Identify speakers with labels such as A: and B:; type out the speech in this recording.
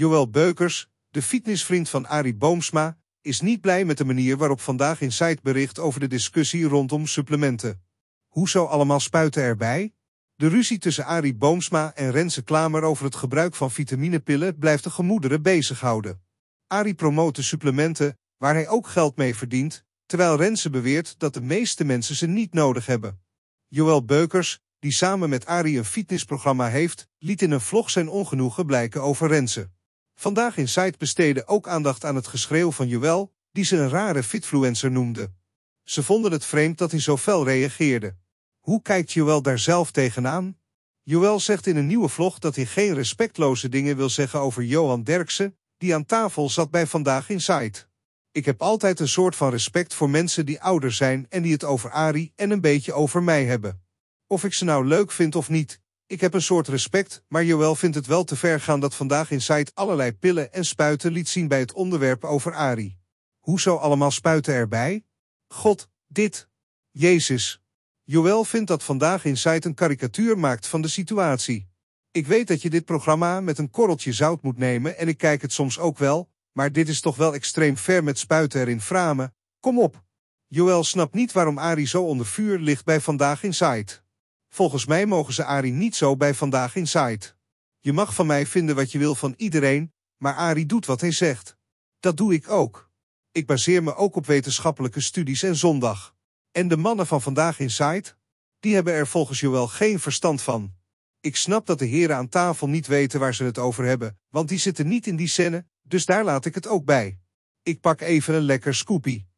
A: Joël Beukers, de fitnessvriend van Ari Boomsma, is niet blij met de manier waarop vandaag Insight bericht over de discussie rondom supplementen. Hoezo allemaal spuiten erbij? De ruzie tussen Ari Boomsma en Renze Klamer over het gebruik van vitaminepillen blijft de gemoederen bezighouden. Ari promoot de supplementen, waar hij ook geld mee verdient, terwijl Renze beweert dat de meeste mensen ze niet nodig hebben. Joël Beukers, die samen met Ari een fitnessprogramma heeft, liet in een vlog zijn ongenoegen blijken over Renze. Vandaag in Site besteden ook aandacht aan het geschreeuw van Joël, die ze een rare fitfluencer noemde. Ze vonden het vreemd dat hij zo fel reageerde. Hoe kijkt Joël daar zelf tegenaan? Joël zegt in een nieuwe vlog dat hij geen respectloze dingen wil zeggen over Johan Derksen, die aan tafel zat bij Vandaag in Ik heb altijd een soort van respect voor mensen die ouder zijn en die het over Ari en een beetje over mij hebben. Of ik ze nou leuk vind of niet, ik heb een soort respect, maar Joël vindt het wel te ver gaan dat vandaag in allerlei pillen en spuiten liet zien bij het onderwerp over Ari. Hoezo allemaal spuiten erbij? God, dit. Jezus. Joël vindt dat vandaag in een karikatuur maakt van de situatie. Ik weet dat je dit programma met een korreltje zout moet nemen en ik kijk het soms ook wel, maar dit is toch wel extreem ver met spuiten erin framen. Kom op. Joël snapt niet waarom Ari zo onder vuur ligt bij vandaag in Volgens mij mogen ze Ari niet zo bij Vandaag Inside. Je mag van mij vinden wat je wil van iedereen, maar Ari doet wat hij zegt. Dat doe ik ook. Ik baseer me ook op wetenschappelijke studies en zondag. En de mannen van Vandaag Inside? Die hebben er volgens jou wel geen verstand van. Ik snap dat de heren aan tafel niet weten waar ze het over hebben, want die zitten niet in die scène, dus daar laat ik het ook bij. Ik pak even een lekker scoopie.